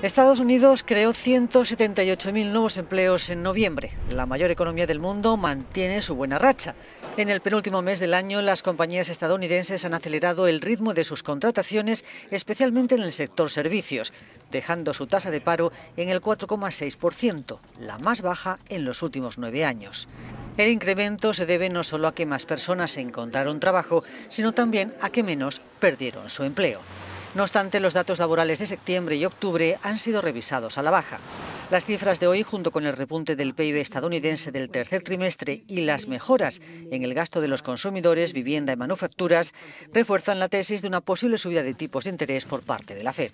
Estados Unidos creó 178.000 nuevos empleos en noviembre. La mayor economía del mundo mantiene su buena racha. En el penúltimo mes del año, las compañías estadounidenses han acelerado el ritmo de sus contrataciones, especialmente en el sector servicios, dejando su tasa de paro en el 4,6%, la más baja en los últimos nueve años. El incremento se debe no solo a que más personas encontraron trabajo, sino también a que menos perdieron su empleo. No obstante, los datos laborales de septiembre y octubre han sido revisados a la baja. Las cifras de hoy, junto con el repunte del PIB estadounidense del tercer trimestre y las mejoras en el gasto de los consumidores, vivienda y manufacturas, refuerzan la tesis de una posible subida de tipos de interés por parte de la Fed.